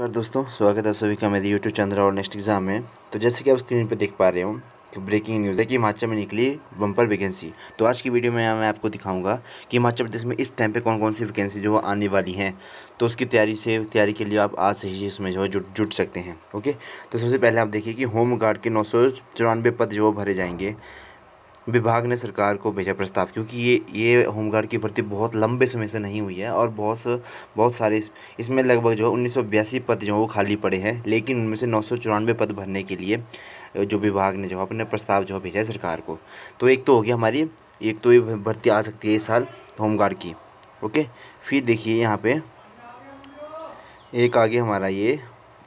नमस्कार दोस्तों स्वागत है सभी का मेरे यूट्यूब चैनल और नेक्स्ट एग्जाम में तो जैसे कि आप स्क्रीन पर देख पा रहे हो कि ब्रेकिंग न्यूज़ है कि हिमाचल में निकली बम्पर वैकेंसी तो आज की वीडियो में मैं आपको दिखाऊंगा कि हिमाचल प्रदेश में इस टाइम पे कौन कौन सी वैकेंसी जो आने वाली हैं तो उसकी तैयारी से तैयारी के लिए आप आज से ही इसमें जो है जुट जुट सकते हैं ओके तो सबसे पहले आप देखिए कि होम गार्ड के नौ पद जो भरे जाएंगे विभाग ने सरकार को भेजा प्रस्ताव क्योंकि ये ये होमगार्ड की भर्ती बहुत लंबे समय से नहीं हुई है और बहुत बहुत सारे इसमें लगभग जो है उन्नीस पद जो वो खाली पड़े हैं लेकिन उनमें से नौ पद भरने के लिए जो विभाग ने जो अपने प्रस्ताव जो भेजा है सरकार को तो एक तो हो गया हमारी एक तो ये भर्ती आ सकती है इस साल होमगार्ड की ओके फिर देखिए यहाँ पे एक आगे हमारा ये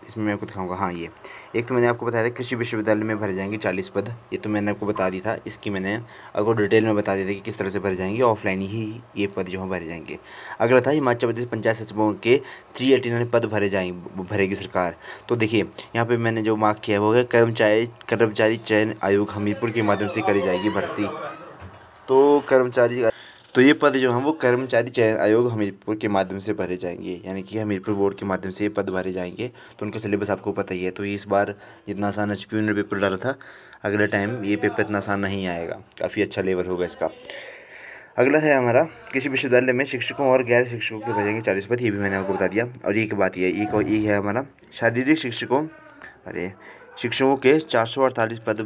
इसमें मैं आपको दिखाऊंगा हाँ ये एक तो मैंने आपको बताया था कृषि विश्वविद्यालय में भरे जाएंगे चालीस पद ये तो मैंने आपको बता दी था इसकी मैंने आपको डिटेल में बता दिया था कि किस तरह से भरे जाएंगे ऑफलाइन ही ये पद जो है भरे जाएंगे अगला था हिमाचल प्रदेश पंचायत सचिवों के थ्री एटी नाइन पद भरे जाएंगे भरेगी सरकार तो देखिए यहाँ पर मैंने जो मार्क किया है वो है कर्मचारी कर्मचारी चयन आयोग हमीरपुर के माध्यम से करी जाएगी भर्ती तो कर्मचारी तो ये पद जो हैं वो कर्मचारी चयन आयोग हमीरपुर के माध्यम से भरे जाएंगे यानी कि हमीरपुर बोर्ड के माध्यम से ये पद भरे जाएंगे तो उनका सिलेबस आपको पता ही है तो इस बार जितना आसान एच पी ने पेपर डाला था अगले टाइम ये पेपर इतना आसान नहीं आएगा काफ़ी अच्छा लेवल होगा इसका अगला है हमारा कृषि विश्वविद्यालय में शिक्षकों और गैर शिक्षकों के भरेंगे चालीस पद ये भी मैंने आपको बता दिया और एक बात यह एक और एक है हमारा शारीरिक शिक्षकों अरे शिक्षकों के चार सौ अड़तालीस पद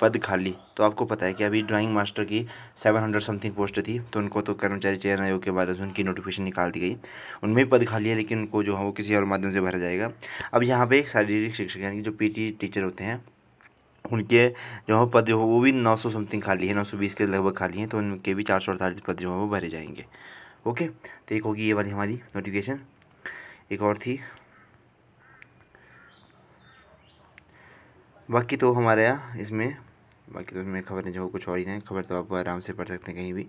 पद खाली तो आपको पता है कि अभी ड्राइंग मास्टर की सेवन हंड्रेड समथिंग पोस्ट थी तो उनको तो कर्मचारी चयन आयोग के बाद उनकी नोटिफिकेशन निकाल दी गई उनमें भी पद खाली है लेकिन उनको जो है वो किसी और माध्यम से भरा जाएगा अब यहाँ पर एक शारीरिक शिक्षक यानी जो पी टीचर होते हैं उनके जो है पद वो भी नौ सौ समथिंग खाली है नौ सौ बीस के लगभग खाली हैं तो उनके भी चार सौ अड़तालीस पद जो है वो भरे जाएंगे ओके तो एक होगी ये वाली हमारी नोटिफिकेशन एक और थी बाकी तो हमारे यहाँ इसमें बाकी तो मेरी खबरें जो कुछ और ही हैं खबर तो आप आराम से पढ़ सकते हैं कहीं भी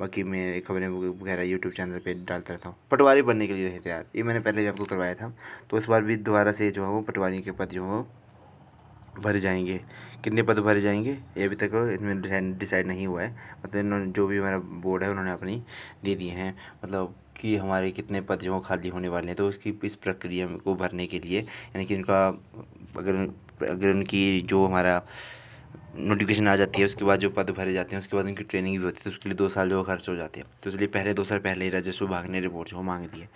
बाकी मैं खबरें वगैरह यूट्यूब चैनल पे डालता रहता हूँ पटवारी बनने के लिए रहे तैयार ये मैंने पहले भी आपको करवाया था तो इस बार भी दोबारा से जो है वो पटवारी के पद जो हो भर जाएंगे कितने पद भरे जाएंगे ये अभी तक इसमें डिसाइड नहीं हुआ है मतलब इन्होंने जो भी हमारा बोर्ड है उन्होंने अपनी दे दिए हैं मतलब कि हमारे कितने पद जो खाली होने वाले हैं तो उसकी इस प्रक्रिया को भरने के लिए यानी कि उनका अगर अगर उनकी जो हमारा नोटिफिकेशन आ जाती है उसके बाद जो पद भरे जाते हैं उसके बाद उनकी ट्रेनिंग भी होती है तो उसके लिए दो साल जो खर्च हो जाते हैं तो इसलिए पहले दो साल पहले ही राजस्व विभाग ने रिपोर्ट जो मांग दी है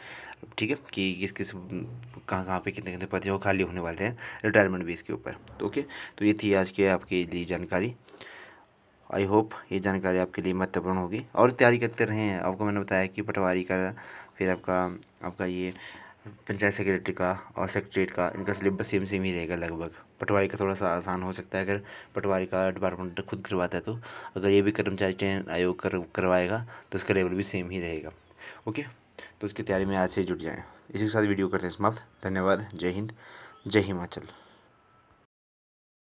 ठीक है कि किस किस कहाँ कहाँ पे कितने कितने पद जो खाली होने वाले हैं रिटायरमेंट बेस के ऊपर तो ओके तो ये थी आज की आपके लिए जानकारी आई होप ये जानकारी आपके लिए महत्वपूर्ण होगी और तैयारी करते रहें आपको मैंने बताया कि पटवारी का फिर आपका आपका ये पंचायत सेक्रेटरी का और सेक्रेटरीट का इनका सिलेबस सेम सेम ही रहेगा लगभग पटवारी का थोड़ा सा आसान हो सकता है अगर पटवारी का डिपार्टमेंट खुद करवाता है तो अगर ये भी कर्मचारी चयन आयोग कर करवाएगा तो उसका लेवल भी सेम ही रहेगा ओके तो उसकी तैयारी में आज से जुट जाएँ इसी के साथ वीडियो करते हैं समाप्त धन्यवाद जय हिंद जय हिमाचल